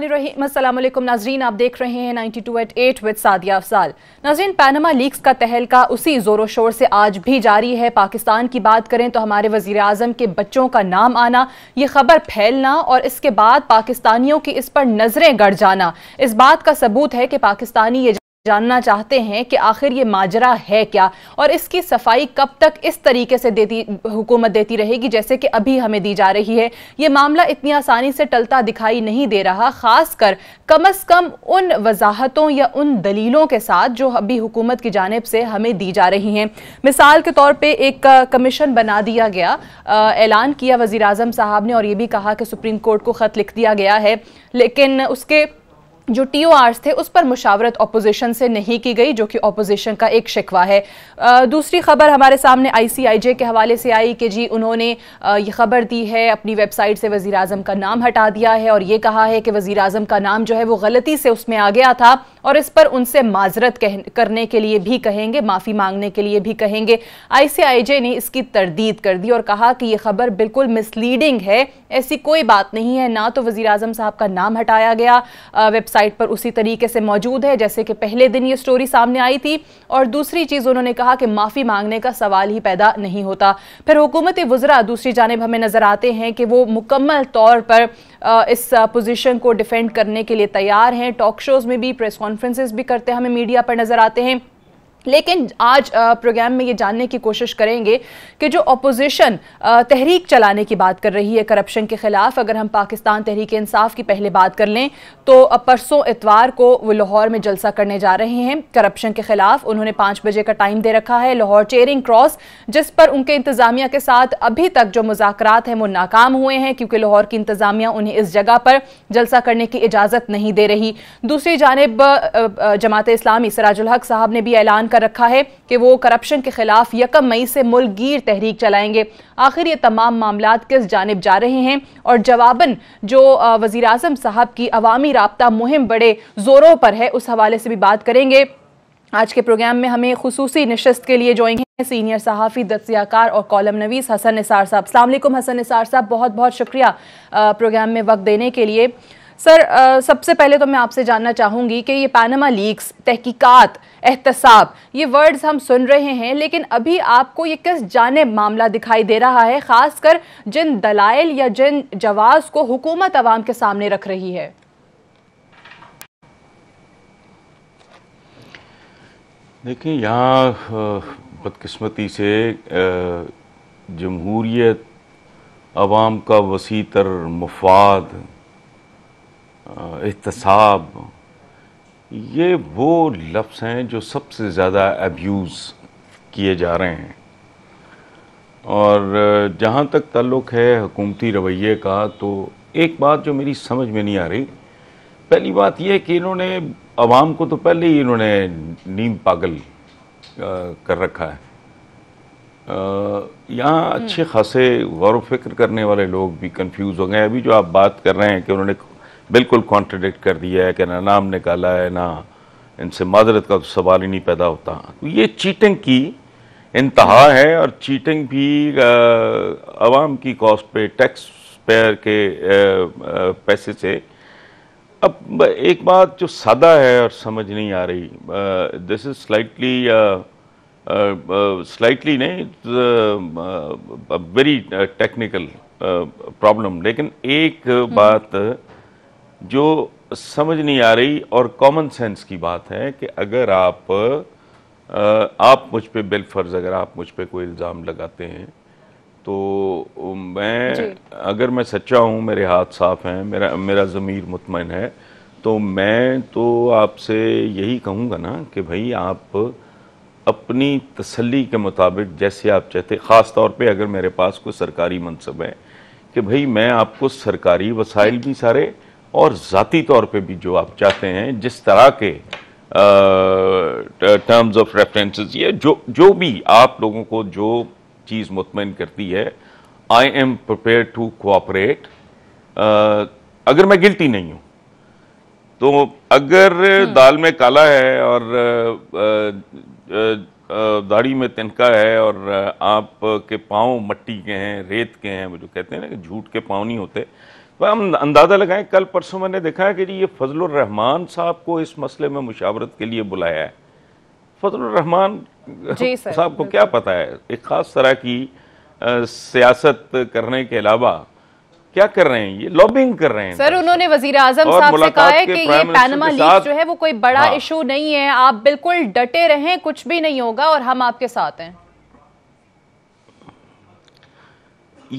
नाजरीन आप देख रहे हैं विद सादिया नाजरीन पैनमा लीक्स का तहलका उसी शोर से आज भी जारी है पाकिस्तान की बात करें तो हमारे वज़ी आजम के बच्चों का नाम आना ये खबर फैलना और इसके बाद पाकिस्तानियों की इस पर नज़रें गढ़ जाना इस बात का सबूत है कि पाकिस्तानी ये जानना चाहते हैं कि आखिर ये माजरा है क्या और इसकी सफाई कब तक इस तरीके से देती हुकूमत देती रहेगी जैसे कि अभी हमें दी जा रही है ये मामला इतनी आसानी से टलता दिखाई नहीं दे रहा खासकर कम अज कम उन वजाहतों या उन दलीलों के साथ जो अभी हुकूमत की जानब से हमें दी जा रही हैं मिसाल के तौर पर एक कमीशन बना दिया गया ऐलान किया वज़ी साहब ने और ये भी कहा कि सुप्रीम कोर्ट को ख़त लिख दिया गया है लेकिन उसके जो टी थे उस पर मुशावरत अपोजिशन से नहीं की गई जो कि अपोजिशन का एक शिकवा है आ, दूसरी खबर हमारे सामने आईसीआईजे के हवाले से आई कि जी उन्होंने आ, ये खबर दी है अपनी वेबसाइट से वज़ी अजम का नाम हटा दिया है और ये कहा है कि वज़ी अजम का नाम जो है वो गलती से उसमें आ गया था और इस पर उनसे माजरत कह करने के लिए भी कहेंगे माफ़ी मांगने के लिए भी कहेंगे आईसीआईजे ने इसकी तरदीद कर दी और कहा कि यह खबर बिल्कुल मिसलीडिंग है ऐसी कोई बात नहीं है ना तो वज़ी साहब का नाम हटाया गया वेब वेबसाइट पर उसी तरीके से मौजूद है जैसे कि पहले दिन ये स्टोरी सामने आई थी और दूसरी चीज़ उन्होंने कहा कि माफ़ी मांगने का सवाल ही पैदा नहीं होता फिर हुकूमत वज़रा दूसरी जानब हमें नज़र आते हैं कि वो मुकम्मल तौर पर इस पोजीशन को डिफेंड करने के लिए तैयार हैं टॉक शोज़ में भी प्रेस कॉन्फ्रेंसेस भी करते हमें मीडिया पर नज़र आते हैं लेकिन आज प्रोग्राम में ये जानने की कोशिश करेंगे कि जो अपोजिशन तहरीक चलाने की बात कर रही है करप्शन के ख़िलाफ़ अगर हम पाकिस्तान तहरीक इंसाफ की पहले बात कर लें तो परसों इतवार को वो लाहौर में जलसा करने जा रहे हैं करप्शन के ख़िलाफ़ उन्होंने पाँच बजे का टाइम दे रखा है लाहौर चेयरिंग क्रॉस जिस पर उनके इंतज़ामिया के साथ अभी तक जो मुजाकर हैं वो नाकाम हुए हैं क्योंकि लाहौर की इंतज़ामिया उन्हें इस जगह पर जलसा करने की इजाज़त नहीं दे रही दूसरी जानब जमात इस्लामी सराजुल हक साहब ने भी ऐलान कर रखा है कि वो करप्शन के खिलाफ यकम मई से मुलगीर तहरीक चलाएंगे आखिर ये तमाम मामला किस जानब जा रहे हैं और जवाबन जो वज़ी अजम साहब की अवामी रबता मुहिम बड़े ज़ोरों पर है उस हवाले से भी बात करेंगे आज के प्रोग्राम में हमें खसूस नशस्त के लिए ज्वाइन हैं सीनियर सहाफ़ी दस्याकार और कॉलम नवीस हसन निसार साहब अलैक् हसन निसार साहब बहुत बहुत शुक्रिया प्रोग्राम में वक्त देने के लिए सर आ, uh, सबसे पहले तो मैं आपसे जानना चाहूँगी कि ये पानामा लीक्स तहकीकात एहतसाब ये वर्ड्स हम सुन रहे हैं लेकिन अभी आपको ये किस जाने मामला दिखाई दे रहा है ख़ासकर जिन दलाइल या जिन जवाब को हुकूमत आवाम के सामने रख रही है देखिए यहाँ बदकस्मती से जमहूरियत आवाम का वसी तर मफाद एहतसाब ये वो लफ्स हैं जो सबसे ज़्यादा एब्यूज़ किए जा रहे हैं और जहाँ तक ताल्लुक़ है हुकूमती रवैये का तो एक बात जो मेरी समझ में नहीं आ रही पहली बात यह कि इन्होंने आवाम को तो पहले ही इन्होंने नीम पागल कर रखा है यहाँ अच्छे हम्म। खासे गौर व फिक्र करने वाले लोग भी कंफ्यूज हो गए अभी जो आप बात कर रहे हैं कि उन्होंने बिल्कुल कॉन्ट्रडिक्ट कर दिया है कि ना नाम निकाला है ना इनसे माजरत का तो सवाल ही नहीं पैदा होता तो ये चीटिंग की इंतहा है और चीटिंग भी आवाम की कॉस्ट पे टैक्स पेयर के आ, आ, पैसे से अब एक बात जो सादा है और समझ नहीं आ रही दिस इज़ स्लाइटली स्लाइटली नहीं वेरी टेक्निकल प्रॉब्लम लेकिन एक बात जो समझ नहीं आ रही और कॉमन सेंस की बात है कि अगर आप आप मुझ पे बेलफर्ज अगर आप मुझ पे कोई इल्ज़ाम लगाते हैं तो मैं अगर मैं सच्चा हूँ मेरे हाथ साफ हैं मेरा मेरा ज़मीर मुतमिन है तो मैं तो आपसे यही कहूँगा ना कि भाई आप अपनी तसल्ली के मुताबिक जैसे आप चाहते ख़ास तौर पे अगर मेरे पास कोई सरकारी मनसब है कि भाई मैं आपको सरकारी वसाइल भी सारे और ज़ाती तौर पे भी जो आप चाहते हैं जिस तरह के टर्म्स ऑफ रेफरेंसेस ये जो जो भी आप लोगों को जो चीज़ मुतमिन करती है I am prepare to cooperate अगर मैं गिल्टी नहीं हूँ तो अगर हम्म। दाल में काला है और दाढ़ी में तिनका है और आप के पाँव मट्टी के हैं रेत के हैं वो जो कहते हैं ना कि झूठ के पाँव नहीं होते वह हम अंदाज़ा लगाएं कल परसों मैंने देखा है कि जी ये फजलरहमान साहब को इस मसले में मुशावरत के लिए बुलाया है फजलरहमान साहब को क्या पता है एक ख़ास तरह की आ, सियासत करने के अलावा क्या कर रहे हैं ये लॉबिंग कर रहे हैं सर उन्होंने वजीर आजम साहब से कहा है कि ये पैनमा लीक जो है वो कोई बड़ा इशू हाँ। नहीं है आप बिल्कुल डटे रहें कुछ भी नहीं होगा और हम आपके साथ हैं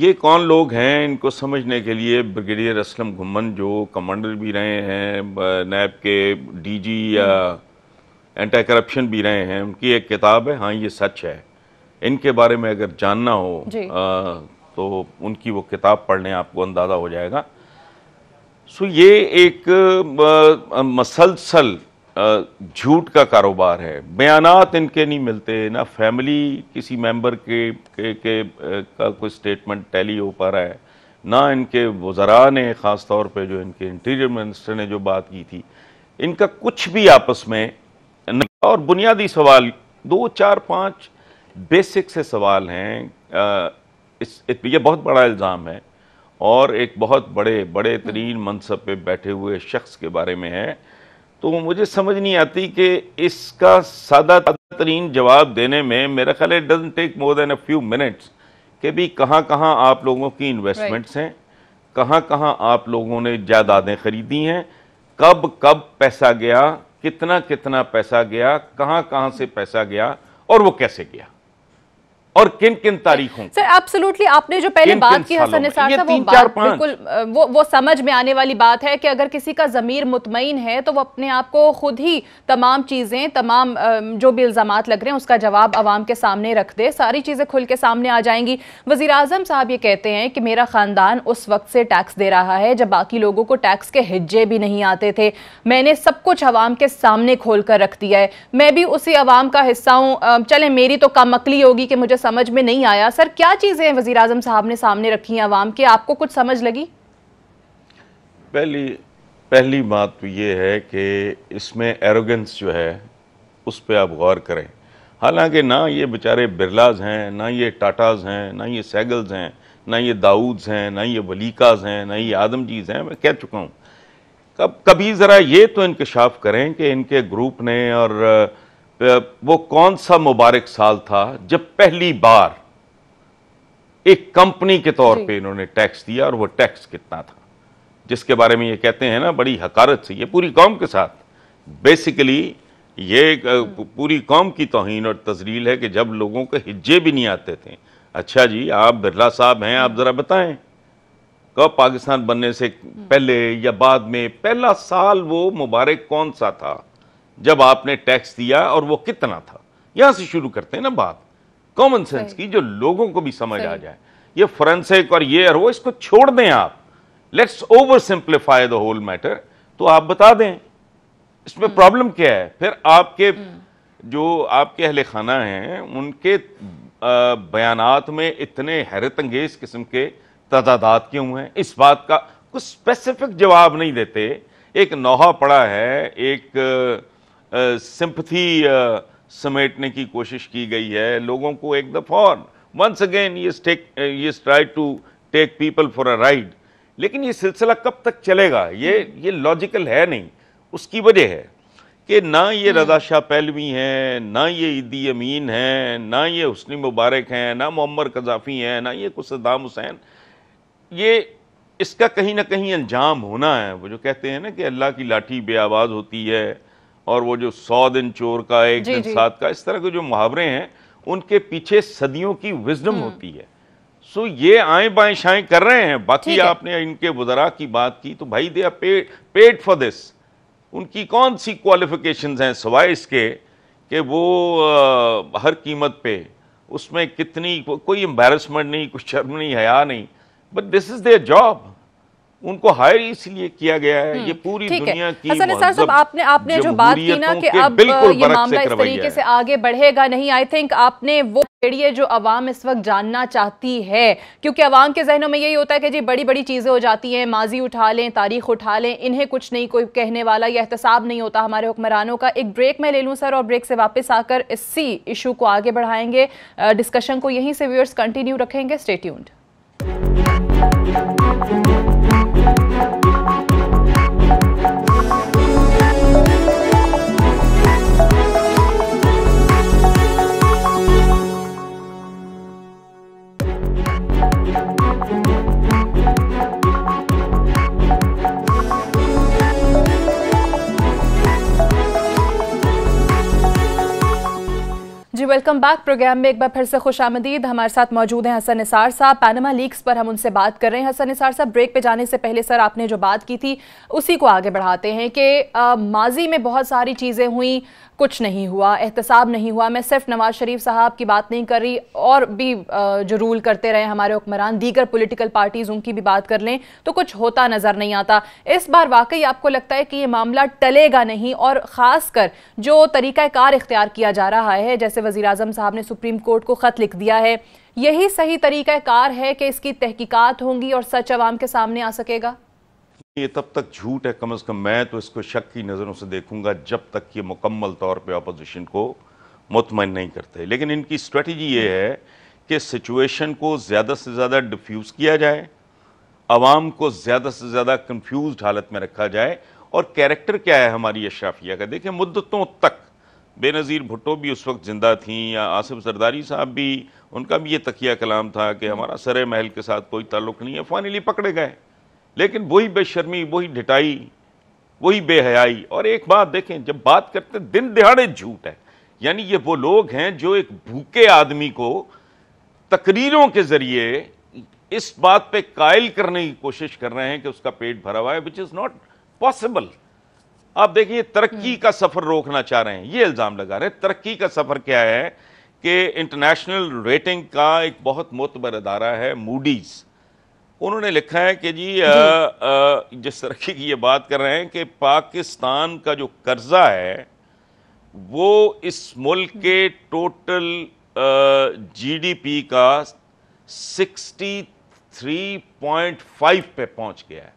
ये कौन लोग हैं इनको समझने के लिए ब्रिगेडियर असलम घुमन जो कमांडर भी रहे हैं नैब के डीजी या एंटी करप्शन भी रहे हैं उनकी एक किताब है हाँ ये सच है इनके बारे में अगर जानना हो आ, तो उनकी वो किताब पढ़ने आपको अंदाज़ा हो जाएगा सो ये एक मसलसल झूठ का कारोबार है बयानात इनके नहीं मिलते ना फैमिली किसी मेंबर के, के, के का कोई स्टेटमेंट टैली हो पा रहा है ना इनके वज़रा ने ख़ास तौर पे जो इनके इंटीरियर मिनिस्टर ने जो बात की थी इनका कुछ भी आपस में और बुनियादी सवाल दो चार पाँच बेसिक से सवाल हैं इस ये बहुत बड़ा इल्ज़ाम है और एक बहुत बड़े बड़े तरीन मनसब पे बैठे हुए शख्स के बारे में है तो मुझे समझ नहीं आती कि इसका सादा तरीन जवाब देने में मेरा ख्याल है doesn't take more than a few minutes कि भी कहाँ कहाँ आप लोगों की इन्वेस्टमेंट्स हैं कहाँ कहाँ आप लोगों ने जायदादें खरीदी हैं कब कब पैसा गया कितना कितना पैसा गया कहाँ कहाँ से पैसा गया और वो कैसे गया और किन किन तारीखों सर एब्सोल्युटली आपने जो पहले किन, बात की हसन निसार साहब वो बात बिल्कुल वो वो समझ में आने वाली बात है कि अगर किसी का ज़मीर मुतमिन है तो वो अपने आप को खुद ही तमाम चीज़ें तमाम जो भी इल्ज़ाम लग रहे हैं उसका जवाब आवाम के सामने रख दे सारी चीज़ें खुल के सामने आ जाएंगी वज़ी आजम साहब ये कहते हैं कि मेरा ख़ानदान उस वक्त से टैक्स दे रहा है जब बाकी लोगों को टैक्स के हिज्जे भी नहीं आते थे मैंने सब कुछ आवाम के सामने खोल कर रख दिया है मैं भी उसी आवाम का हिस्सा हूँ चले मेरी तो कम अकली होगी कि मुझे समझ में नहीं आया सर क्या चीज़ें वजीर अजम साहब ने सामने रखी हैं आवाम के आपको कुछ समझ लगी पहली पहली बात तो ये है कि इसमें एरोगेंस जो है उस पर आप गौर करें हालांकि ना ये बेचारे बिरलाज हैं ना ये टाटाज हैं ना ये सैगल्स हैं ना ये दाऊद्स हैं ना ये वलीकाज हैं ना ये आदम जीज हैं मैं कह चुका हूँ कब कभी ज़रा ये तो इंकशाफ करें कि इनके ग्रुप ने और वो कौन सा मुबारक साल था जब पहली बार एक कंपनी के तौर पे इन्होंने टैक्स दिया और वो टैक्स कितना था जिसके बारे में ये कहते हैं ना बड़ी हकारत से ये पूरी कौम के साथ बेसिकली ये हम्म। पूरी कौम की तोहन और तजलील है कि जब लोगों के हिज्जे भी नहीं आते थे अच्छा जी आप बिरला साहब हैं आप हम्म। ज़रा बताएं कब पाकिस्तान बनने से हम्म। पहले या बाद में पहला साल वो मुबारक कौन सा था जब आपने टैक्स दिया और वो कितना था यहां से शुरू करते हैं ना बात कॉमन सेंस की जो लोगों को भी समझ आ जाए ये फोरेंसिक और ये और वो इसको छोड़ दें आप let's oversimplify the whole matter तो आप बता दें इसमें प्रॉब्लम हम्म। क्या है फिर आपके हम्म। जो आपके अहल खाना हैं उनके बयान में इतने हैरत अंगेज किस्म के तदादात क्यों हैं इस बात का कुछ स्पेसिफिक जवाब नहीं देते एक नौहा पड़ा है एक सिंपथी समेटने की कोशिश की गई है लोगों को एक दफ़ा और वंस अगेन ये टेक ये try to take people for a ride लेकिन ये सिलसिला कब तक चलेगा ये हम्म। ये लॉजिकल है नहीं उसकी वजह है कि ना ये हम्म। रजा शाह पहलवी हैं ना ये ईदी अमीन हैं ना ये हुसनी मुबारक हैं ना मोहम्मद कजाफी हैं ना ये कुछ सद्दाम हुसैन ये इसका कहीं ना कहीं अंजाम होना है वो जो कहते हैं ना कि अल्लाह की लाठी बे आवाज़ होती है और वो जो सौ दिन चोर का एक जी, दिन सात का इस तरह के जो मुहावरे हैं उनके पीछे सदियों की विजडम हम्म। होती है सो ये आए बाएं शाएं कर रहे हैं बाकी आपने इनके बुजरा की बात की तो भाई they paid paid for this उनकी कौन सी क्वालिफिकेशंस हैं सवाए इसके कि वो आ, हर कीमत पे उसमें कितनी को, कोई एम्बेरसमेंट नहीं कुछ शर्म नहीं हया नहीं but this is their job उनको हायर इसलिए किया गया है हम्म, ये पूरी दुनिया की हसन मतलब साहब आपने आपने जो बात की ना कि अब ये मामला इस तरीके से आगे बढ़ेगा नहीं आई थिंक आपने वो छेड़िए जो अवाम इस वक्त जानना चाहती है क्योंकि अवाम के जहनों में यही होता है कि जी बड़ी बड़ी चीज़ें हो जाती हैं माजी उठा लें तारीख उठा लें इन्हें कुछ नहीं कोई कहने वाला या एहतसाब नहीं होता हमारे हुक्मरानों का एक ब्रेक मैं ले लूँ सर और ब्रेक से वापस आकर इसी इशू को आगे बढ़ाएंगे डिस्कशन को यहीं से व्यूअर्स कंटिन्यू रखेंगे स्टेट्यून्ड जी वेलकम बैक प्रोग्राम में एक बार फिर से खुश आमदीद हमारे साथ मौजूद हैं हसन निसार साहब पैनमा लीक्स पर हम उनसे बात कर रहे हैं हसन निसार साहब ब्रेक पे जाने से पहले सर आपने जो बात की थी उसी को आगे बढ़ाते हैं कि माजी में बहुत सारी चीज़ें हुई कुछ नहीं हुआ एहतसाब नहीं हुआ मैं सिर्फ नवाज शरीफ साहब की बात नहीं कर रही और भी जो रूल करते रहे हमारे हुक्मरान दीगर पोलिटिकल पार्टीज़ उनकी भी बात कर लें तो कुछ होता नज़र नहीं आता इस बार वाकई आपको लगता है कि ये मामला टलेगा नहीं और ख़ास जो जो कार इख्तियार किया जा रहा है जैसे वज़ी साहब ने सुप्रीम कोर्ट को ख़त लिख दिया है यही सही कार है कि इसकी तहकीकात होंगी और सच आवाम के सामने आ सकेगा ये तब तक झूठ है कम से कम मैं तो इसको शक की नज़रों से देखूंगा जब तक ये मुकम्मल तौर पे अपोजिशन को मुतमिन नहीं करते लेकिन इनकी स्ट्रेटजी ये है कि सिचुएशन को ज़्यादा से ज़्यादा डिफ्यूज़ किया जाए आवाम को ज़्यादा से ज़्यादा कन्फ्यूज हालत में रखा जाए और कैरेक्टर क्या है हमारी अशाफिया का देखिए मुद्दतों तक बेनज़ीर भुट्टो भी उस वक्त ज़िंदा थी या आसिफ सरदारी साहब भी उनका भी ये तकिया कलाम था कि हमारा सरे महल के साथ कोई ताल्लुक नहीं है फाइनली पकड़े गए लेकिन वही बेशर्मी वही ढिटाई वही बेहयाई और एक बात देखें जब बात करते हैं दिन दिहाड़े झूठ है यानी ये वो लोग हैं जो एक भूखे आदमी को तकरीरों के जरिए इस बात पे कायल करने की कोशिश कर रहे हैं कि उसका पेट भरा हुआ है विच इज़ नॉट पॉसिबल आप देखिए तरक्की हम्म। का सफ़र रोकना चाह रहे हैं ये इल्ज़ाम लगा रहे हैं तरक्की का सफ़र क्या है कि इंटरनेशनल रेटिंग का एक बहुत मोतबर अदारा है मूडीज़ उन्होंने लिखा है कि जी, जी। आ, आ, जिस तरह की ये बात कर रहे हैं कि पाकिस्तान का जो कर्जा है वो इस मुल्क के टोटल जीडीपी का 63.5 पे पहुंच गया है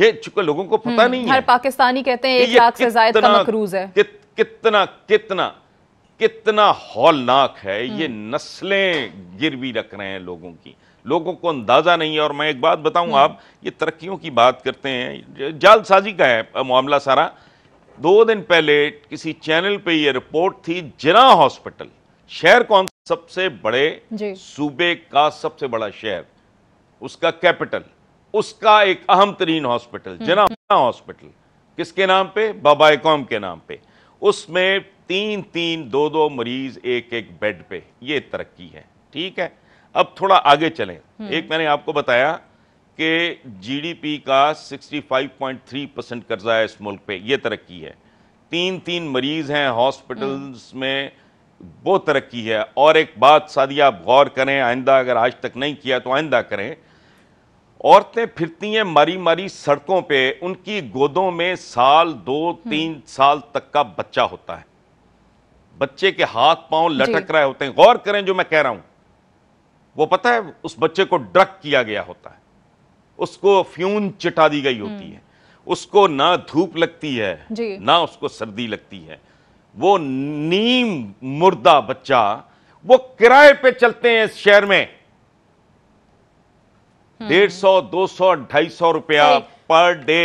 ये चुका लोगों को पता हम्म, नहीं हर है पाकिस्तानी कहते हैं एक लाख से ज्यादा का मकरूज है कि, कितना कितना कितना हौलनाक है ये हम्म। नस्लें गिरवी रख रहे हैं लोगों की लोगों को अंदाज़ा नहीं है और मैं एक बात बताऊं हम्म। आप ये तरक्कियों की बात करते हैं जालसाजी का है मामला सारा दो दिन पहले किसी चैनल पे ये रिपोर्ट थी जिना हॉस्पिटल शहर कौन सबसे बड़े सूबे का सबसे बड़ा शहर उसका कैपिटल उसका एक अहम तरीन हॉस्पिटल हम्म। जिना हॉस्पिटल किसके नाम पे बाबा कौम के नाम पे उसमें तीन तीन दो दो मरीज एक एक बेड पे ये तरक्की है ठीक है अब थोड़ा आगे चलें हम्म। एक मैंने आपको बताया कि जीडीपी का 65.3 परसेंट कर्जा है इस मुल्क पे ये तरक्की है तीन तीन मरीज हैं हॉस्पिटल्स हम्म। में वो तरक्की है और एक बात सादी आप गौर करें आइंदा अगर आज तक नहीं किया तो आइंदा करें औरतें फिरती हैं मारी मारी सड़कों पे उनकी गोदों में साल दो हम्म। तीन साल तक का बच्चा होता है बच्चे के हाथ पांव लटक रहे होते हैं गौर करें जो मैं कह रहा हूं वो पता है उस बच्चे को ड्रग किया गया होता है उसको फ्यून चिटा दी गई होती हम्म। है उसको ना धूप लगती है ना उसको सर्दी लगती है वो नीम मुर्दा बच्चा वो किराए पे चलते हैं इस शहर में हम्म। डेढ़ सौ दो सौ ढाई सौ रुपया पर डे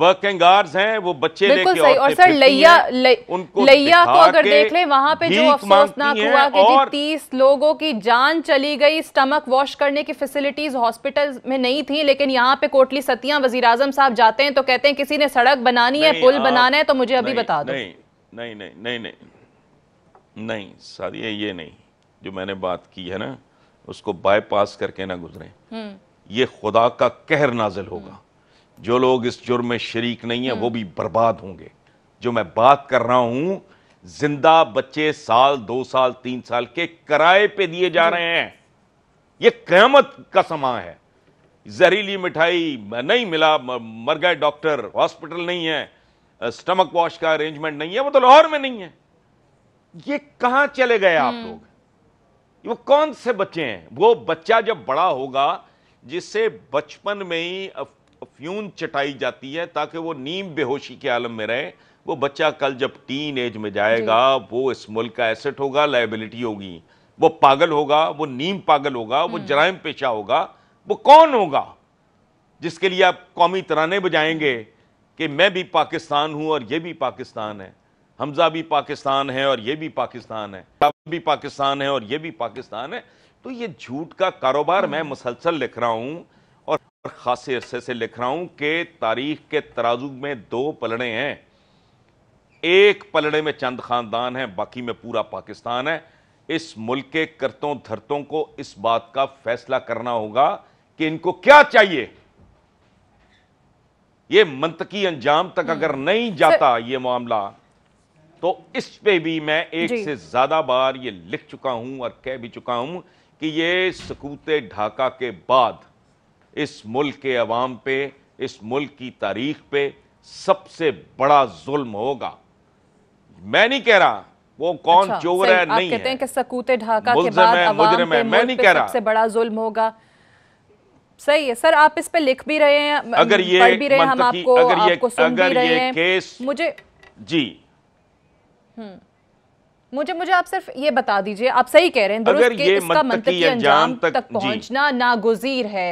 वर्किंग आवर्स हैं वो बच्चे लेके सही और सर लैया लैया को अगर देख ले वहां पे जो अफसोसनाक हुआ कि जी तीस लोगों की जान चली गई स्टमक वॉश करने की फैसिलिटीज हॉस्पिटल में नहीं थी लेकिन यहाँ पे कोटली सतिया वजीर आजम साहब जाते हैं तो कहते हैं किसी ने सड़क बनानी है पुल बनाना है तो मुझे अभी बता दो नहीं नहीं नहीं नहीं नहीं सादिया ये नहीं जो मैंने बात की है ना उसको बाईपास करके ना गुजरे हम्म। ये खुदा का कहर नाजिल होगा हम्म। जो लोग इस जुर्म में शरीक नहीं है वो हम्म। भी बर्बाद होंगे जो मैं बात कर रहा हूं जिंदा बच्चे साल दो साल तीन साल के किराए पे दिए जा हम्म। रहे हैं ये क्यामत का समा है जहरीली मिठाई नहीं मिला मर गए डॉक्टर हॉस्पिटल नहीं है स्टमक वॉश का अरेंजमेंट नहीं है वो तो लाहौर में नहीं है ये कहां चले गए आप हम्म। लोग वो कौन से बच्चे हैं वो बच्चा जब बड़ा होगा जिसे बचपन में ही फ्यून चटाई जाती है ताकि वो नीम बेहोशी के आलम में रहे वो बच्चा कल जब टीन एज में जाएगा वो इस मुल्क का एसेट होगा लाइबिलिटी होगी वो पागल होगा वो नीम पागल होगा वो हम्म। जराइम पेशा होगा वो कौन होगा जिसके लिए आप कौमी तराने बजाएंगे कि मैं भी पाकिस्तान हूं और ये भी पाकिस्तान है हमजा भी पाकिस्तान है और ये भी पाकिस्तान है भी पाकिस्तान है और ये भी पाकिस्तान है तो ये झूठ का कारोबार हम्म। मैं मुसलसल लिख रहा हूं खासे अरसे से लिख रहा हूं कि तारीख के तराजू में दो पलड़े हैं एक पलड़े में चंद खानदान है बाकी में पूरा पाकिस्तान है इस मुल्क के करतों धरतों को इस बात का फैसला करना होगा कि इनको क्या चाहिए ये मंतकी अंजाम तक हम्म। अगर नहीं जाता यह मामला तो इस पे भी मैं एक से ज्यादा बार ये लिख चुका हूं और कह भी चुका हूं कि ये सकूते ढाका के बाद इस मुल्क के अवाम पे इस मुल्क की तारीख पे सबसे बड़ा जुल्म होगा मैं नहीं कह रहा वो कौन अच्छा, चोर है नहीं कहते हैं कि सकूते ढाका के बाद है, अवाम पे, मैं मैं नहीं कह रहा सबसे बड़ा जुल्म होगा सही है सर आप इस पे लिख भी रहे हैं अगर ये पढ़ भी रहे हैं हम आपको अगर ये, आपको सुन अगर भी रहे हैं केस मुझे जी हम्म। मुझे मुझे आप सिर्फ ये बता दीजिए आप सही कह रहे हैं दुरुस्त के इसका मंतकी अंजाम तक पहुंचना नागुजीर है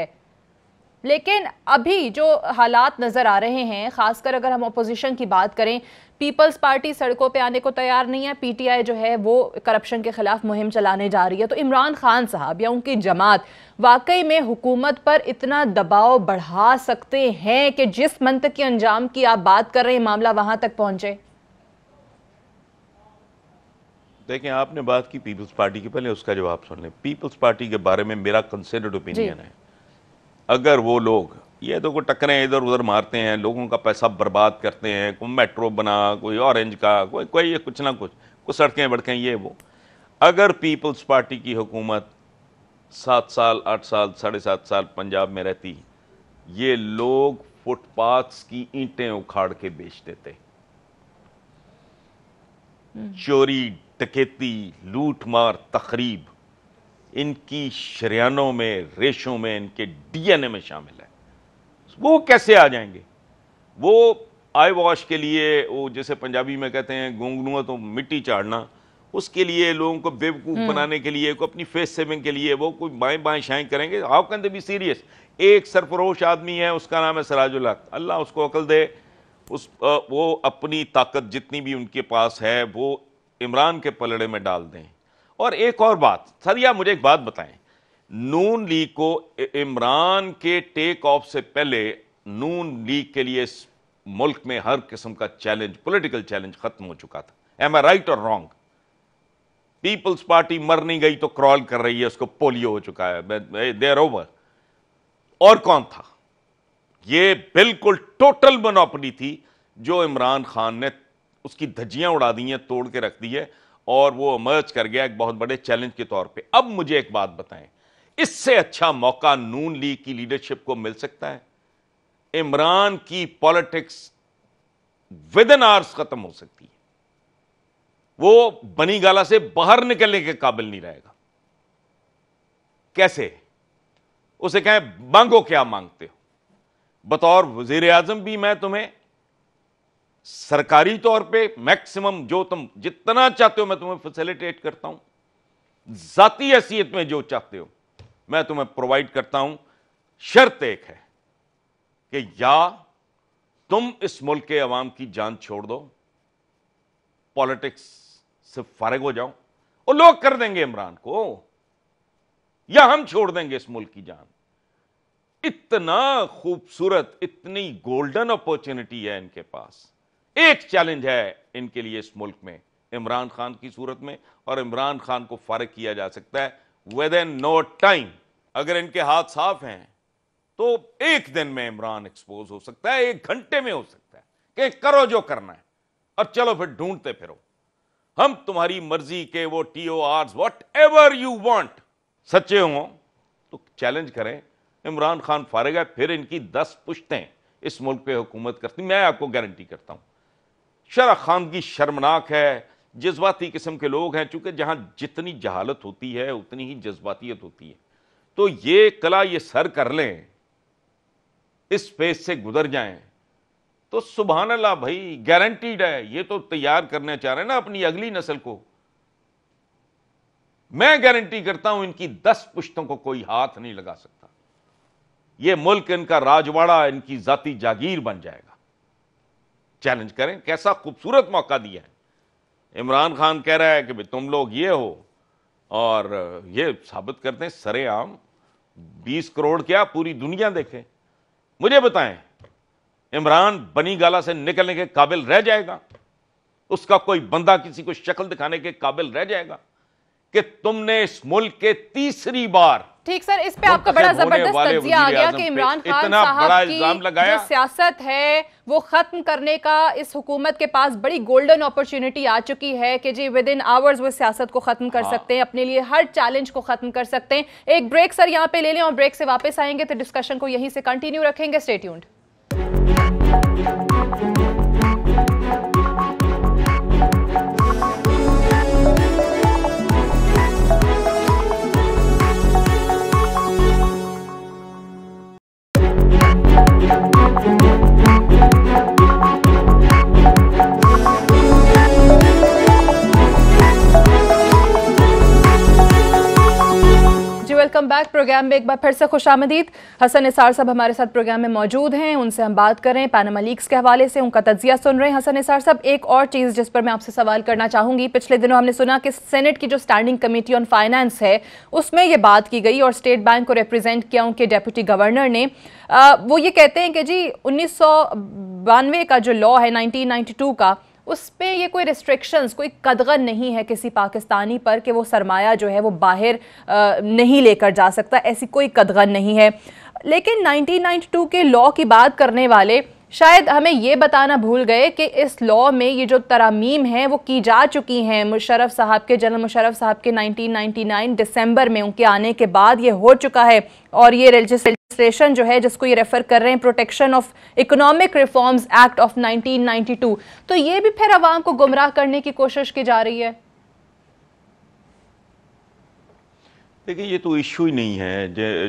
लेकिन अभी जो हालात नज़र आ रहे हैं ख़ासकर अगर हम अपोजिशन की बात करें पीपल्स पार्टी सड़कों पे आने को तैयार नहीं है पीटीआई जो है वो करप्शन के खिलाफ मुहिम चलाने जा रही है तो इमरान खान साहब या उनकी जमात वाकई में हुकूमत पर इतना दबाव बढ़ा सकते हैं कि जिस मंत के अंजाम की आप बात कर रहे हैं मामला वहाँ तक पहुँचे देखें आपने बात की पीपल्स पार्टी की पहले उसका जवाब सुन लें पीपल्स पार्टी के बारे में मेरा कंसिडर्ड ओपिनियन है अगर वो लोग ये तो को टकरे इधर उधर मारते हैं लोगों का पैसा बर्बाद करते हैं कोई मेट्रो बना कोई ऑरेंज का कोई कोई ये कुछ ना कुछ कुछ सड़कें बड़कें ये वो अगर पीपल्स पार्टी की हुकूमत सात साल आठ साल साढ़े सात साल पंजाब में रहती ये लोग फुटपाथ्स की ईंटें उखाड़ के बेच देते हम्म। चोरी टकेती लूट मार तकरीब इनकी शरियानों में रेशों में इनके डीएनए में शामिल है वो कैसे आ जाएंगे वो आई वॉश के लिए वो जैसे पंजाबी में कहते हैं गोंगनुआ तो मिट्टी चाड़ना उसके लिए लोगों को बेवकूफ़ हम्म। बनाने के लिए को अपनी फेस सेविंग के लिए वो कोई बाएं बाएं शाएँ करेंगे how can they be serious एक सरफरोश आदमी है उसका नाम है सराजुल हक अल्लाह उसको अकल दे उस वो अपनी ताकत जितनी भी उनके पास है वो इमरान के पलड़े में डाल दें और एक और बात सर या मुझे एक बात बताएं नून लीग को इमरान के टेक ऑफ से पहले नून लीग के लिए इस मुल्क में हर किस्म का चैलेंज पॉलिटिकल चैलेंज खत्म हो चुका था एम आई राइट और रॉन्ग पीपल्स पार्टी मर नहीं गई तो क्रॉल कर रही है उसको पोलियो हो चुका है देर ओवर और कौन था यह बिल्कुल टोटल मोनोपोली थी जो इमरान खान ने उसकी धज्जियां उड़ा दी हैं तोड़ के रख दी है और वो मर्ज कर गया एक बहुत बड़े चैलेंज के तौर पे अब मुझे एक बात बताएं इससे अच्छा मौका नून लीग की लीडरशिप को मिल सकता है इमरान की पॉलिटिक्स विद इन आवर्स खत्म हो सकती है वो बनी गाला से बाहर निकलने के काबिल नहीं रहेगा कैसे उसे कहें मांगो क्या मांगते हो बतौर वजीर आजम भी मैं तुम्हें सरकारी तौर पे मैक्सिमम जो तुम जितना चाहते हो मैं तुम्हें फैसिलिटेट करता हूं जाती हैसियत में जो चाहते हो मैं तुम्हें प्रोवाइड करता हूं शर्त एक है कि या तुम इस मुल्क के अवाम की जान छोड़ दो पॉलिटिक्स से फारग हो जाओ और लोग कर देंगे इमरान को या हम छोड़ देंगे इस मुल्क की जान इतना खूबसूरत इतनी गोल्डन अपॉर्चुनिटी है इनके पास एक चैलेंज है इनके लिए इस मुल्क में इमरान खान की सूरत में और इमरान खान को फारग किया जा सकता है विद इन नो टाइम अगर इनके हाथ साफ हैं तो एक दिन में इमरान एक्सपोज हो सकता है एक घंटे में हो सकता है कि करो जो करना है और चलो फिर ढूंढते फिरो हम तुम्हारी मर्जी के वो T O R whatever you want सच्चे हों तो चैलेंज करें इमरान खान फारेगा फिर इनकी दस पुश्तें इस मुल्क पे हुकूमत करती मैं आपको गारंटी करता हूं शरा खानगी शर्मनाक है जज्बाती किस्म के लोग हैं चूंकि जहां जितनी जहालत होती है उतनी ही जज्बातीत होती है तो ये कला ये सर कर लें इस फेज से गुजर जाएं तो सुबह अल्लाह भाई गारंटीड है ये तो तैयार करना चाह रहे हैं ना अपनी अगली नस्ल को मैं गारंटी करता हूं इनकी दस पुश्तों को कोई हाथ नहीं लगा सकता ये मुल्क इनका राजवाड़ा इनकी जाति जागीर बन जाएगा चैलेंज करें कैसा खूबसूरत मौका दिया है इमरान खान कह रहा है कि भाई तुम लोग ये हो और ये साबित करते हैं सरेआम 20 करोड़ क्या पूरी दुनिया देखे मुझे बताएं इमरान बनी गाला से निकलने के काबिल रह जाएगा उसका कोई बंदा किसी को शक्ल दिखाने के काबिल रह जाएगा कि तुमने इस मुल्क के तीसरी बार ठीक सर इस पे आपका तो बड़ा जबरदस्त तजिया आ गया कि इमरान खान साहब की जो सियासत है वो खत्म करने का इस हुकूमत के पास बड़ी गोल्डन अपॉर्चुनिटी आ चुकी है कि जी विद इन आवर्स वो सियासत को खत्म कर हाँ। सकते हैं अपने लिए हर चैलेंज को खत्म कर सकते हैं एक ब्रेक सर यहाँ पे ले लें और ब्रेक से वापस आएंगे तो डिस्कशन को यहीं से कंटिन्यू रखेंगे स्टेट्यून्ड प्रोग्राम में एक बार फिर से खुश आमदीद हसन निसार साहब हमारे साथ प्रोग्राम में मौजूद हैं उनसे हम बात करें पैनमा लीग्स के हवाले से उनका तजिया सुन रहे हैं हसन निसार साहब एक और चीज़ जिस पर मैं आपसे सवाल करना चाहूँगी पिछले दिनों हमने सुना कि सेनेट की जो स्टैंडिंग कमेटी ऑन फाइनेंस है उसमें ये बात की गई और स्टेट बैंक को रिप्रजेंट किया उनके डेप्यूटी गवर्नर ने आ, वो ये कहते हैं कि जी उन्नीस का जो लॉ है नाइनटीन का उस पर ये कोई रिस्ट्रिक्शंस कोई कदगन नहीं है किसी पाकिस्तानी पर कि वो सरमाया जो है वो बाहर नहीं लेकर जा सकता ऐसी कोई कदगन नहीं है लेकिन 1992 के लॉ की बात करने वाले शायद हमें ये बताना भूल गए कि इस लॉ में ये जो तरामीम हैं वो की जा चुकी हैं मुशरफ साहब के जनरल मुशरफ साहब के 1999 दिसंबर में उनके आने के बाद ये हो चुका है और ये रजिस्ट्रेशन जो है जिसको ये रेफ़र कर रहे हैं protection of economic reforms act of 1992 तो ये भी फिर आवाम को गुमराह करने की कोशिश की जा रही है देखिए ये तो इशू ही नहीं है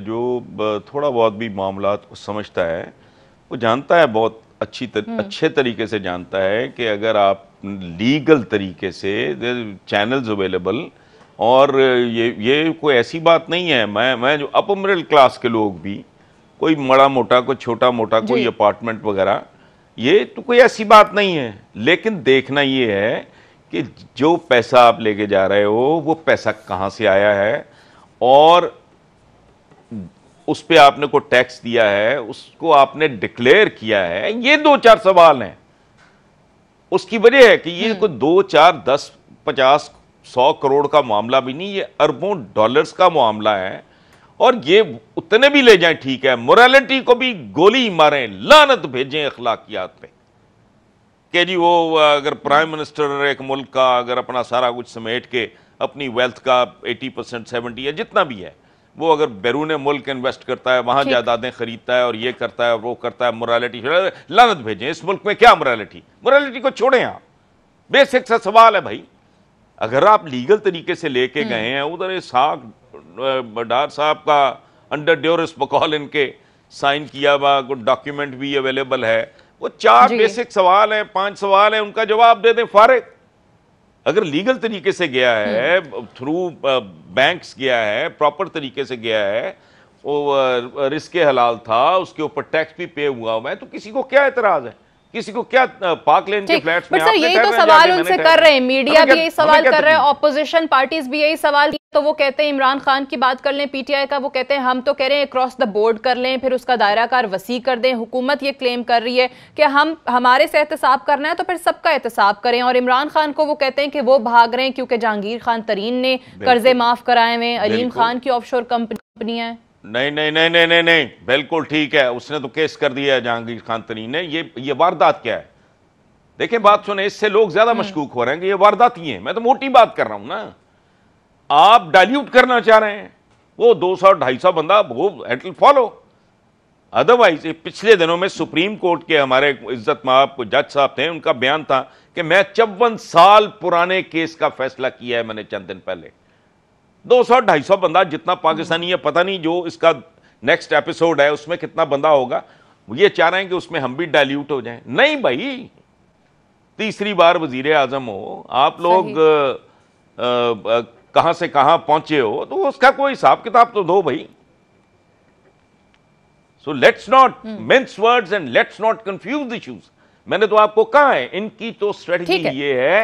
जो थोड़ा बहुत भी मामला समझता है वो जानता है बहुत अच्छी तर, हम्म। अच्छे तरीके से जानता है कि अगर आप लीगल तरीके से चैनल्स अवेलेबल और ये ये कोई ऐसी बात नहीं है मैं मैं जो अपर मिडिल क्लास के लोग भी कोई बड़ा मोटा कोई छोटा मोटा कोई अपार्टमेंट वगैरह ये तो कोई ऐसी बात नहीं है लेकिन देखना ये है कि जो पैसा आप लेके जा रहे हो वो पैसा कहाँ से आया है और उस पर आपने को टैक्स दिया है उसको आपने डिक्लेयर किया है ये दो चार सवाल हैं उसकी वजह है कि ये हम्म। कोई दो चार दस पचास सौ करोड़ का मामला भी नहीं ये अरबों डॉलर्स का मामला है और ये उतने भी ले जाएं ठीक है मोरालिटी को भी गोली मारें लानत भेजें अखलाकियात पे कि जी वो अगर प्राइम मिनिस्टर एक मुल्क का अगर अपना सारा कुछ समेट के अपनी वेल्थ का 80 परसेंट सेवेंटी या जितना भी है वो अगर बैरून मुल्क इन्वेस्ट करता है वहाँ जायदादें खरीदता है और ये करता है वो करता है मोरालिटी लानत भेजें इस मुल्क में क्या मोरालिटी मोरालिटी को छोड़ें आप बेसिक सा सवाल है भाई अगर आप लीगल तरीके से लेके हम्म। गए हैं उधर साग डार साहब का अंडर ड्योरस बकौल इनके साइन किया हुआ कुछ डॉक्यूमेंट भी अवेलेबल है वो चार बेसिक सवाल हैं पांच सवाल हैं उनका जवाब दे दें फारिग अगर लीगल तरीके से गया हम्म। है थ्रू बैंक्स गया है प्रॉपर तरीके से गया है वो रिस्क हलाल था उसके ऊपर टैक्स भी पे हुआ हुआ है तो किसी को क्या एतराज़ है किसी को क्या पार्क लेन के फ्लैट्स में सर यही तो सवाल उनसे कर रहे हैं मीडिया भी यही सवाल कर रहे हैं ऑपोजिशन पार्टीज भी यही सवाल तो वो कहते हैं इमरान खान की बात कर लें पीटीआई का वो कहते हैं हम तो कह रहे हैं क्रॉस द बोर्ड कर लें फिर उसका दायराकार वसी कर दें हुकूमत ये क्लेम कर रही है कि हम हमारे से एहतसाब करना है तो फिर सबका एहतसाब करें और इमरान खान को वो कहते हैं कि वो भाग रहे हैं क्योंकि जहांगीर खान तरीन ने कर्जे माफ कराए हुए अलीम खान की ऑफशोर कंपनियां हैं नहीं नहीं नहीं नहीं नहीं नहीं बिल्कुल ठीक है उसने तो केस कर दिया है जहांगीर खान तरीन ने ये ये वारदात क्या है देखें बात सुने इससे लोग ज्यादा हम्म। मशकूक हो रहे हैं कि ये वारदात ही है मैं तो मोटी बात कर रहा हूं ना आप डाइल्यूट करना चाह रहे हैं वो दो सौ ढाई सौ बंदा वो एट फॉलो अदरवाइज पिछले दिनों में सुप्रीम कोर्ट के हमारे इज्जत माप जज साहब थे उनका बयान था कि मैं चौवन साल पुराने केस का फैसला किया है मैंने चंद दिन पहले दो सौ ढाई सौ बंदा जितना पाकिस्तानी है पता नहीं जो इसका नेक्स्ट एपिसोड है उसमें कितना बंदा होगा ये चाह रहे हैं कि उसमें हम भी डाइल्यूट हो जाएं नहीं भाई तीसरी बार वजीर आजम हो आप लोग कहां से कहां पहुंचे हो तो उसका कोई हिसाब किताब तो दो भाई so let's not mince words and let's not confuse issues मैंने तो आपको कहा है इनकी तो स्ट्रेटजी ये है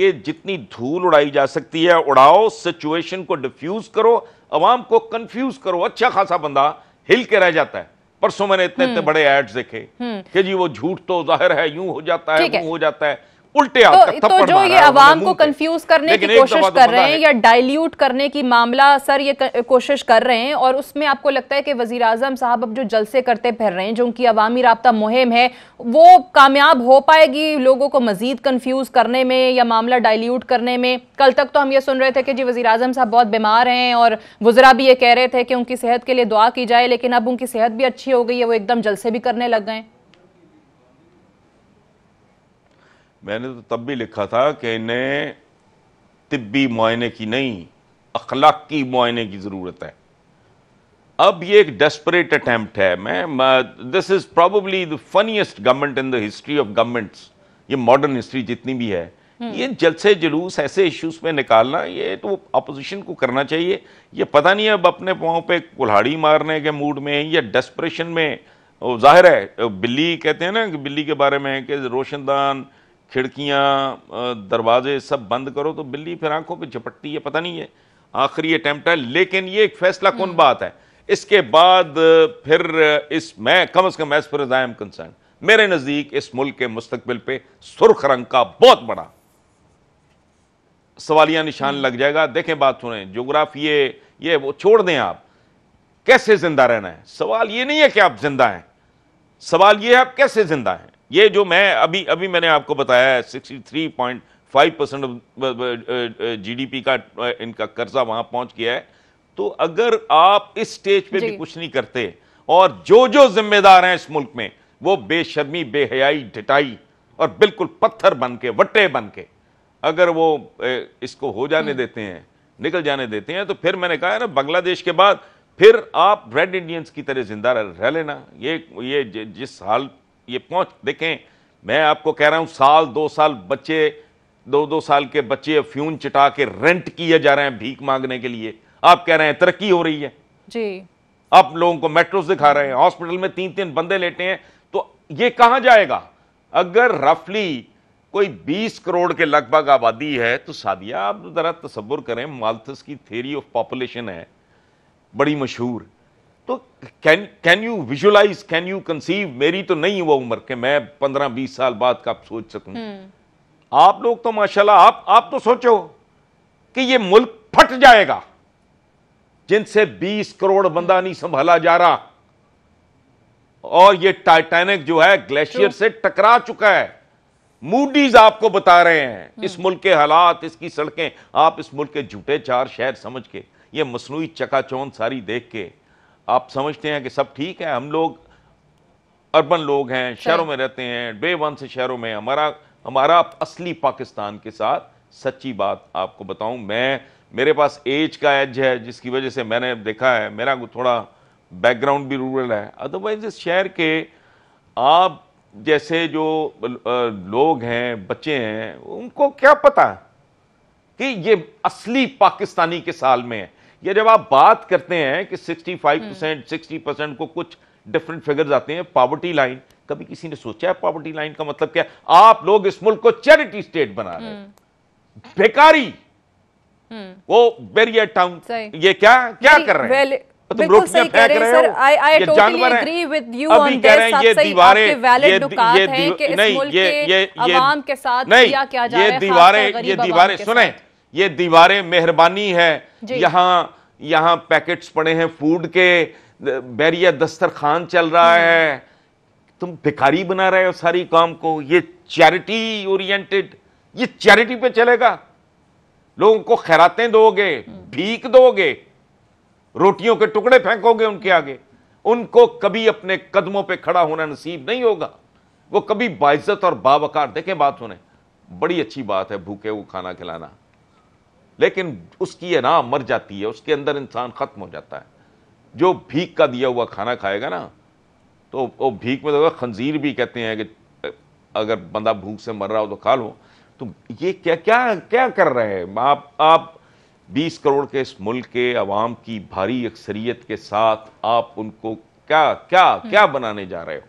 कि जितनी धूल उड़ाई जा सकती है उड़ाओ सिचुएशन को डिफ्यूज करो अवाम को कंफ्यूज करो अच्छा खासा बंदा हिल के रह जाता है परसों मैंने इतने इतने हम्म। बड़े एड्स देखे हम्म। कि जी वो झूठ तो जाहिर है यूं हो जाता है वो हो जाता है उल्टे तो, तो जो ये आवाम को कंफ्यूज करने की कोशिश कर तो रहे हैं या डाइल्यूट करने की मामला सर ये कोशिश कर रहे हैं और उसमें आपको लगता है कि वजीर आजम साहब अब जो जलसे करते फिर रहे हैं जो उनकी अवामी रबता मुहिम है वो कामयाब हो पाएगी लोगों को मजीद कंफ्यूज करने में या मामला डाइल्यूट करने में कल तक तो हम ये सुन रहे थे कि जी वजी अजम साहब बहुत बीमार हैं और वजरा भी ये कह रहे थे कि उनकी सेहत के लिए दुआ की जाए लेकिन अब उनकी सेहत भी अच्छी हो गई है वो एकदम जलसे भी करने लग गए मैंने तो तब भी लिखा था कि इन्हें तिब्बी मुआयने की नहीं अखलाक की मुआयने की ज़रूरत है अब ये एक डेस्परेट अटैम्प्ट है मैं this is probably the funniest government in the history of governments ये मॉडर्न हिस्ट्री जितनी भी है हम्म। ये जलसे जुलूस ऐसे इश्यूज में निकालना ये तो अपोजिशन को करना चाहिए ये पता नहीं अब अपने पाँव पे कुल्हाड़ी मारने के मूड में या डेस्परेशन में जाहिर है बिल्ली कहते हैं ना कि बिल्ली के बारे में कि रोशनदान खिड़कियाँ दरवाजे सब बंद करो तो बिल्ली फिर आंखों पर झपटती है पता नहीं है आखिरी अटैम्प्ट है लेकिन ये एक फैसला कौन हम्म। बात है इसके बाद फिर इस मैं कम अज कम एज फिर आई एम कंसर्न मेरे नज़दीक इस मुल्क के मुस्तबिल पे सुर्ख रंग का बहुत बड़ा सवालिया निशान हम्म। लग जाएगा देखें बात सुने जोग्राफी ये ये वो छोड़ दें आप कैसे जिंदा रहना है सवाल ये नहीं है कि आप जिंदा हैं सवाल ये है आप कैसे जिंदा हैं ये जो मैं अभी अभी मैंने आपको बताया है sixty three point five percent GDP का uh, इनका कर्जा वहां पहुंच गया है तो अगर आप इस स्टेज पे भी कुछ नहीं करते और जो जो जिम्मेदार हैं इस मुल्क में वो बेशर्मी बेहयाई डिटाई और बिल्कुल पत्थर बन के वट्टे बन के अगर वो इसको हो जाने हम्म। देते हैं निकल जाने देते हैं तो फिर मैंने कहा है ना बांग्लादेश के बाद फिर आप रेड इंडियंस की तरह जिंदा रह लेना ये ये जिस हाल ये पहुंच देखें मैं आपको कह रहा हूं साल दो साल बच्चे दो दो साल के बच्चे फ्यून चिटा के रेंट किए जा रहे हैं भीख मांगने के लिए आप कह रहे हैं तरक्की हो रही है जी आप लोगों को मेट्रोस दिखा रहे हैं हॉस्पिटल में तीन तीन बंदे लेटे हैं तो ये कहां जाएगा अगर रफली कोई 20 करोड़ के लगभग आबादी है तो सादिया आप ज़रा तस्वुर करें माल्थस की थेरी ऑफ पॉपुलेशन है बड़ी मशहूर तो can can you visualise can you conceive मेरी तो नहीं वो उम्र के मैं पंद्रह बीस साल बाद का सोच सकू हम्म। आप लोग तो माशाल्लाह आप आप तो सोचो कि ये मुल्क फट जाएगा जिनसे बीस करोड़ बंदा नहीं संभाला जा रहा और ये टाइटैनिक जो है ग्लेशियर से टकरा चुका है मूडीज आपको बता रहे हैं हम्म। इस मुल्क के हालात इसकी सड़कें आप इस मुल्क के झूठे चार शहर समझ के ये मसनू चकाचौंध सारी देख के आप समझते हैं कि सब ठीक है हम लोग अर्बन लोग हैं शहरों में रहते हैं डे वन से शहरों में हमारा हमारा असली पाकिस्तान के साथ सच्ची बात आपको बताऊं मैं मेरे पास एज का एज है जिसकी वजह से मैंने देखा है मेरा थोड़ा बैकग्राउंड भी रूरल है अदरवाइज इस शहर के आप जैसे जो लोग हैं बच्चे हैं उनको क्या पता कि ये असली पाकिस्तानी के साल में है या जब आप बात करते हैं कि 65 हम्म। परसेंट सिक्सटी परसेंट को कुछ डिफरेंट फिगर्स आते हैं पॉवर्टी लाइन कभी किसी ने सोचा है पॉवर्टी लाइन का मतलब क्या आप लोग इस मुल्क को चैरिटी स्टेट बना रहे बेकारी हम्म। हम्म। वो बेरियर टाउन ये क्या क्या कर रहे हैं तो बिल्कुल सही कह रहे हैं sir I I totally agree with you on this valid ये दीवारें ये दीवारें सुने ये दीवारें मेहरबानी है यहाँ यहाँ पैकेट्स पड़े हैं फूड के बैरिया दस्तरखान चल रहा हम्म। है तुम भिखारी बना रहे हो सारी काम को ये चैरिटी ओरिएंटेड ये चैरिटी पे चलेगा लोगों को खैरातें दोगे हम्म। भीख दोगे रोटियों के टुकड़े फेंकोगे उनके आगे उनको कभी अपने कदमों पे खड़ा होना नसीब नहीं होगा वो कभी बाइज्जत और बावकार देखें बात होने बड़ी अच्छी बात है भूखे को खाना खिलाना लेकिन उसकी ना मर जाती है उसके अंदर इंसान ख़त्म हो जाता है जो भीख का दिया हुआ खाना खाएगा ना तो वो भीख में तो खंजीर भी कहते हैं कि अगर बंदा भूख से मर रहा हो तो खा लो तो ये क्या क्या क्या कर रहे हैं आप आप 20 करोड़ के इस मुल्क के अवाम की भारी अक्सरियत के साथ आप उनको क्या क्या क्या हम्म। बनाने जा रहे हो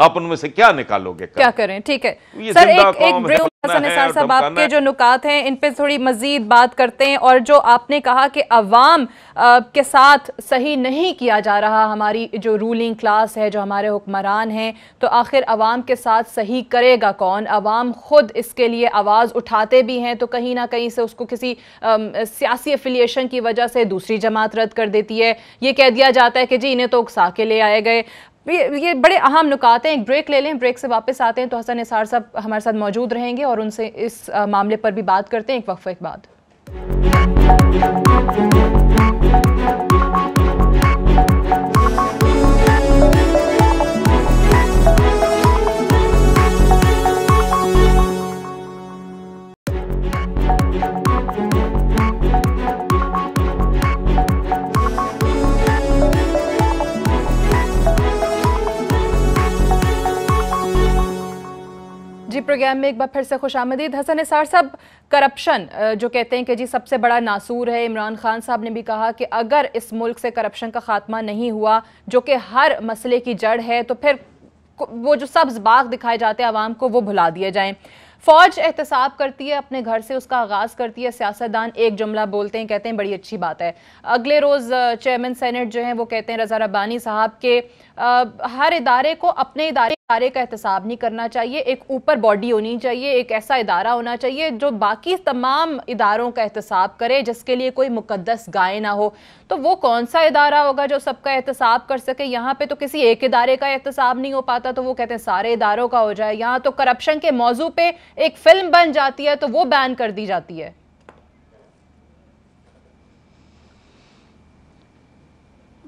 आप उनमें से क्या निकालोगे कर? क्या करें ठीक है सर एक एक ब्रेक हसन निसार साहब आपके जो नुकात हैं इन पे थोड़ी मजीद बात करते हैं और जो आपने कहा कि अवाम आ, के साथ सही नहीं किया जा रहा हमारी जो रूलिंग क्लास है जो हमारे हुक्मरान हैं तो आखिर अवाम के साथ सही करेगा कौन अवाम खुद इसके लिए आवाज़ उठाते भी हैं तो कहीं ना कहीं से उसको किसी सियासी एफिलियशन की वजह से दूसरी जमात रद्द कर देती है ये कह दिया जाता है कि जी इन्हें तो उकसा के ले आए गए ये बड़े अहम नुकात हैं एक ब्रेक ले लें ब्रेक से वापस आते हैं तो हसन निसार साहब हमारे साथ मौजूद रहेंगे और उनसे इस मामले पर भी बात करते हैं एक वक्फ एक बात प्रोग्राम में एक बार फिर से खुश आमदीद हसन निसार साहब करप्शन जो कहते हैं कि जी सबसे बड़ा नासूर है इमरान खान साहब ने भी कहा कि अगर इस मुल्क से करप्शन का खात्मा नहीं हुआ जो कि हर मसले की जड़ है तो फिर वो जो सब्ज बाग दिखाए जाते हैं आवाम को वो भुला दिए जाएँ फौज एहतसाब करती है अपने घर से उसका आगाज़ करती है सियासतदान एक जुमला बोलते हैं कहते हैं बड़ी अच्छी बात है अगले रोज़ चेयरमैन सेनेट जो हैं वो कहते हैं रजा रब्बानी साहब के आ, हर इदारे को अपने इदारे इदारे का एहतसाब नहीं करना चाहिए एक ऊपर बॉडी होनी चाहिए एक ऐसा इदारा होना चाहिए जो बाकी तमाम इदारों का एहतसाब करे जिसके लिए कोई मुकदस गाय ना हो तो वो कौन सा इदारा होगा जो सबका एहतसाब कर सके यहाँ पे तो किसी एक इदारे का एहतसाब नहीं हो पाता तो वो कहते हैं सारे इदारों का हो जाए यहाँ तो करप्शन के मौजू पे एक फिल्म बन जाती है तो वो बैन कर दी जाती है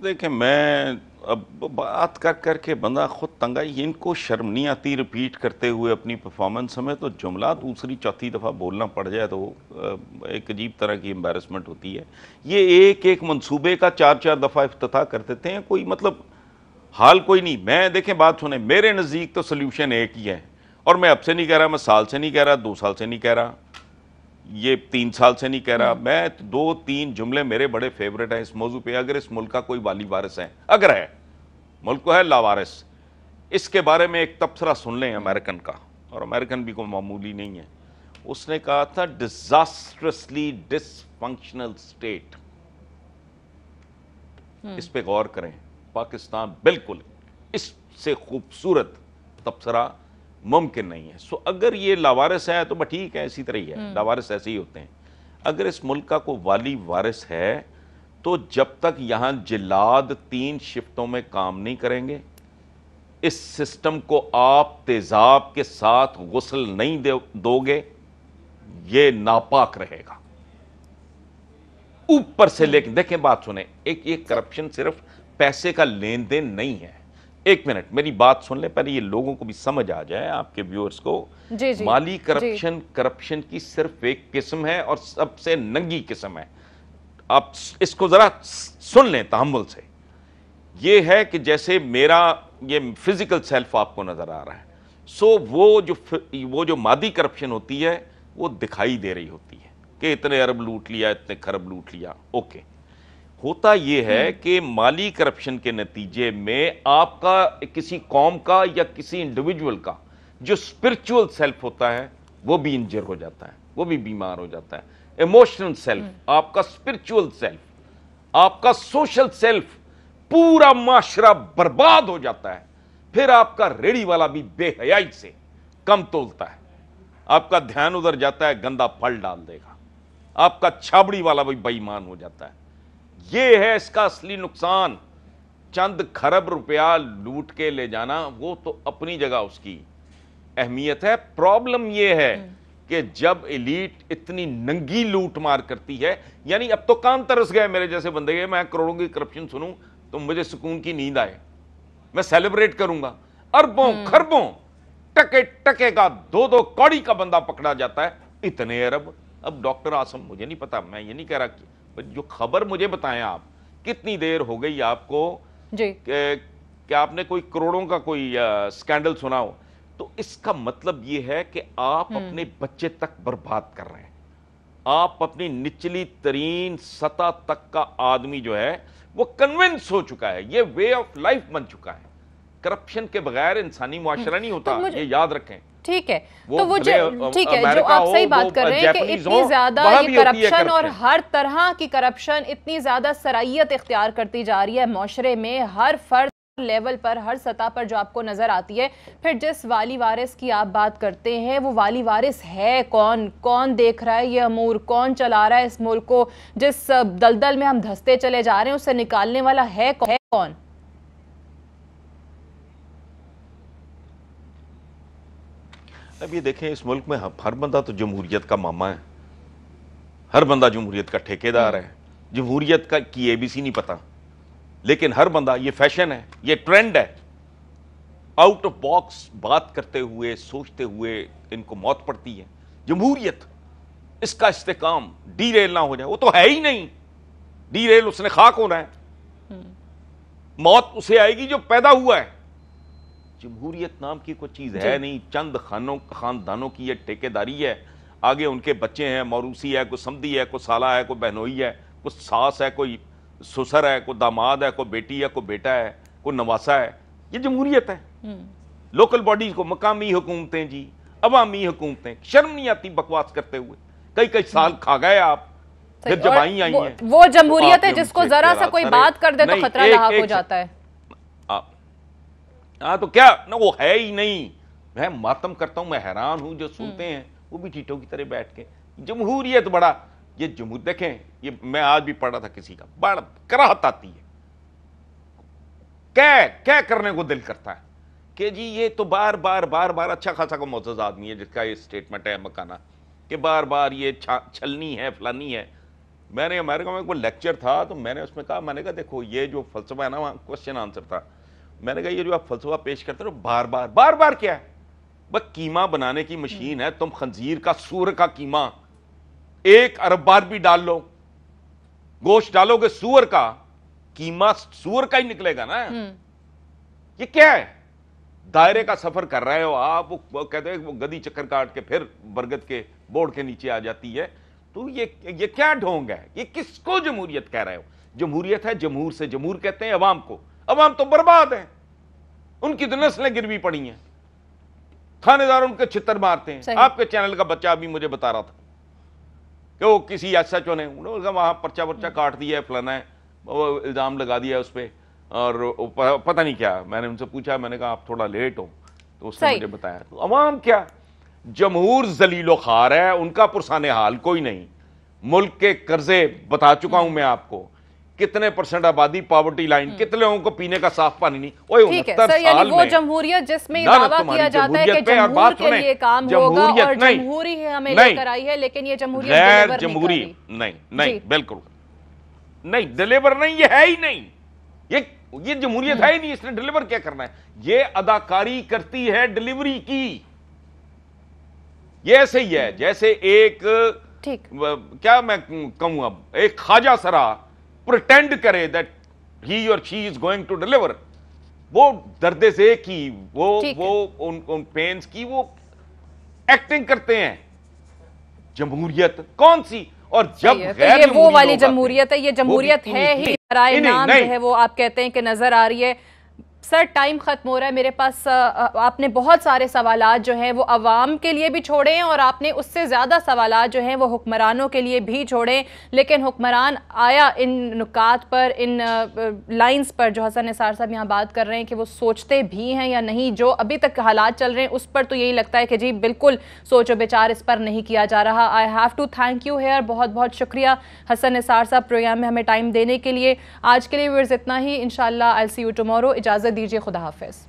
देखें मैं अब बात कर कर के बंदा ख़ुद तंगाई इनको शर्म नहीं आती रिपीट करते हुए अपनी परफॉर्मेंस में तो जुमला दूसरी चौथी दफ़ा बोलना पड़ जाए तो एक अजीब तरह की एम्बेरसमेंट होती है ये एक एक मंसूबे का चार चार दफ़ा अफ्तः कर देते हैं कोई मतलब हाल कोई नहीं मैं देखें बात सुने मेरे नज़दीक तो सोल्यूशन एक ही है और मैं अब से नहीं कह रहा मैं साल से नहीं कह रहा दो साल से नहीं कह रहा ये तीन साल से नहीं कह रहा हम्म। मैं दो तीन जुमले मेरे बड़े फेवरेट हैं इस मौजू पे अगर इस मुल्क का कोई वाली वारिस है अगर है मुल्क को है लावारिस इसके बारे में एक तबसरा सुन लें अमेरिकन का और अमेरिकन भी कोई मामूली नहीं है उसने कहा था डिजास्ट्रसली डिसफंक्शनल स्टेट इस पे गौर करें पाकिस्तान बिल्कुल इससे खूबसूरत तबसरा मुमकिन नहीं है सो अगर ये लावारिस है तो ठीक है इसी तरह ही है हम्म। लावारिस ऐसे ही होते हैं अगर इस मुल्क का कोई वाली वारिस है तो जब तक यहाँ जिलाद तीन शिफ्टों में काम नहीं करेंगे इस सिस्टम को आप तेजाब के साथ गसल नहीं दोगे ये नापाक रहेगा ऊपर से लेकिन हम्म। देखें बात सुने एक ये करप्शन सिर्फ पैसे का लेन देन नहीं है एक मिनट मेरी बात सुन ले पहले ये लोगों को भी समझ आ जाए आपके व्यूअर्स को जी जी माली करप्शन करप्शन की सिर्फ एक किस्म है और सबसे नंगी किस्म है आप इसको जरा सुन लें तहमुल से ये है कि जैसे मेरा ये फिजिकल सेल्फ आपको नजर आ रहा है सो वो जो वो जो मादी करप्शन होती है वो दिखाई दे रही होती है कि इतने अरब लूट लिया इतने खरब लूट लिया ओके होता यह है हम्म। कि माली करप्शन के नतीजे में आपका किसी कौम का या किसी इंडिविजुअल का जो स्पिरिचुअल सेल्फ होता है वो भी इंजर हो जाता है वो भी बीमार हो जाता है इमोशनल सेल्फ हम्म। आपका स्पिरिचुअल सेल्फ आपका सोशल सेल्फ पूरा माशरा बर्बाद हो जाता है फिर आपका रेड़ी वाला भी बेहयाई से कम तोलता है आपका ध्यान उधर जाता है गंदा फल डाल देगा आपका छाबड़ी वाला भी बेईमान हो जाता है ये है इसका असली नुकसान चंद खरब रुपया लूट के ले जाना वो तो अपनी जगह उसकी अहमियत है प्रॉब्लम ये है हम्म। कि जब इलीट इतनी नंगी लूट मार करती है यानी अब तो काम तरस गए मेरे जैसे बंदे गए मैं करोड़ों की करप्शन सुनूं तो मुझे सुकून की नींद आए मैं सेलिब्रेट करूंगा अरबों हम्म। खरबों टके टके का दो दो कौड़ी का बंदा पकड़ा जाता है इतने अरब अब डॉक्टर आसम मुझे नहीं पता मैं ये नहीं कह रहा कि जो खबर मुझे बताएं आप कितनी देर हो गई आपको जी क्या आपने कोई करोड़ों का कोई स्कैंडल सुना हो तो इसका मतलब यह है कि आप हम्म। अपने बच्चे तक बर्बाद कर रहे हैं आप अपनी निचली तरीन सतह तक का आदमी जो है वो कन्विंस हो चुका है ये वे ऑफ लाइफ बन चुका है करप्शन के बगैर इंसानी हम्म। मुआशरा नहीं तो होता तो ये याद रखें ठीक है तो वो जो ठीक है जो आप सही बात कर रहे हैं कि इतनी ज्यादा ये करप्शन और हर तरह की करप्शन इतनी ज्यादा सराइत इख्तियार करती जा रही है माशरे में हर फर्द लेवल पर हर सतह पर जो आपको नज़र आती है फिर जिस वाली वारिस की आप बात करते हैं वो वाली वारिस है कौन कौन देख रहा है ये अमूर कौन चला रहा है इस मुल्क को जिस दलदल में हम धंसते चले जा रहे हैं उससे निकालने वाला है कौन अब ये देखें इस मुल्क में हर बंदा तो जमहूरियत का मामा है हर बंदा जमहूरीत का ठेकेदार है जमहूरियत का की एबीसी नहीं पता लेकिन हर बंदा ये फैशन है ये ट्रेंड है आउट ऑफ बॉक्स बात करते हुए सोचते हुए इनको मौत पड़ती है जमहूरियत इसका इस्तेकाम डी रेल ना हो जाए वो तो है ही नहीं डी रेल उसने खाक होना है हम्म। मौत उसे आएगी जो पैदा हुआ है जमहूरियत नाम की कोई चीज़ है नहीं चंद खानों खानदानों की यह ठेकेदारी है आगे उनके बच्चे हैं मौरूसी है कोई समधी है कोई साला है कोई बहनोई है कोई सास है कोई सुसर है कोई दामाद है कोई बेटी है कोई बेटा है कोई नवासा है ये जमहूरियत है हम्म। लोकल बॉडीज को मकामी हुकूमतें जी अवामी हुकूमतें शर्म नहीं आती बकवास करते हुए कई कई साल हम्म। खा गए आप जब जब आई आई वो, वो जमहूरियत तो है जिसको जरा सा कोई बात कर दे तो खतरा लाहक हो जाता है हाँ तो क्या ना वो है ही नहीं मैं मातम करता हूँ मैं हैरान हूँ जो सुनते हम्म। हैं वो भी टीटों की तरह बैठ के जमहूरियत बड़ा ये जमहूर देखें ये मैं आज भी पढ़ा था किसी का बड़ा कराहत आती है क्या क्या करने को दिल करता है कि जी ये तो बार बार बार बार अच्छा खासा को मोजज आदमी है जिसका ये स्टेटमेंट है मकाना कि बार बार ये छलनी है फलानी है मैंने अमेरिका में कोई लेक्चर था तो मैंने उसमें कहा मैंने कहा देखो ये जो फलसफा है ना वहाँ क्वेश्चन आंसर था मैंने कहा ये जो आप फलसफा पेश करते हो बार बार बार बार क्या है बस कीमा बनाने की मशीन है तुम खंजीर का सूर का कीमा एक अरब बार भी डाल लो गोश्त डालोगे सूअर का कीमा सूअर का ही निकलेगा ना हम्म। ये क्या है दायरे का सफर कर रहे हो आप वो कहते हैं वो गदी चक्कर काट के फिर बरगद के बोर्ड के नीचे आ जाती है तो ये ये क्या ढोंग है ये किसको जमहूरियत कह रहे हो जमहूरियत है जमहूर से जमहूर कहते हैं अवाम को अवाम तो बर्बाद हैं उनकी तो नस्लें गिर भी पड़ी हैं थानेदार उनके छितर मारते हैं आपके चैनल का बच्चा अभी मुझे बता रहा था कि वो किसी एस एच ओ ने वहां पर्चा वर्चा हम्म। काट दिया है फलाना है वो इल्ज़ाम लगा दिया उस पर और पता नहीं क्या मैंने उनसे पूछा मैंने कहा आप थोड़ा लेट हो तो उसने मुझे बताया तो अवाम क्या जमहूर जलीलो खार है उनका पुरसान हाल कोई नहीं मुल्क के कर्जे बता चुका हूं मैं आपको कितने परसेंट आबादी पावर्टी हम्म। लाइन कितने लोगों को पीने का साफ पानी नहीं साल वो जमहूरियत जिसमें दावा किया जाता है कि के लिए काम जमहूरी हमें है लेकिन ये जमहूरियत जमहूरी नहीं नहीं बिल्कुल नहीं डिलीवर नहीं ये है ही नहीं ये ये जमहूरियत हम्म। है ही नहीं इसने डिलीवर क्या करना है ये अदाकारी करती है डिलीवरी की ये ऐसे ही है हम्म। जैसे एक ठीक क्या मैं कहूं अब एक खाजा सरा प्रटेंड करे दैट ही और she is going to deliver वो दर्द से की वो वो उन, उन पेन्स की वो एक्टिंग करते हैं जमहूरियत कौन सी और जब तो गैर ये वो वाली जमहूरियत है ये जमहूरियत है ही नाम है वो आप कहते हैं कि नजर आ रही है सर टाइम ख़त्म हो रहा है मेरे पास आपने बहुत सारे सवाल जो हैं वो आवाम के लिए भी छोड़े हैं और आपने उससे ज़्यादा सवाल जो हैं वो हुक्मरानों के लिए भी छोड़े लेकिन हुक्मरान आया इन नुकात पर इन लाइंस पर जो हसन निसार साहब यहाँ बात कर रहे हैं कि वो सोचते भी हैं या नहीं जो अभी तक हालात चल रहे हैं उस पर तो यही लगता है कि जी बिल्कुल सोचो बेचार इस पर नहीं किया जा रहा I have to thank you here बहुत बहुत शुक्रिया हसन निसार साहब प्रोग्राम में हमें टाइम देने के लिए आज के लिए व्यवर्स इतना ही इन आई सी यू टमोरो इजाज़त दीजिए खुदा हाफिज़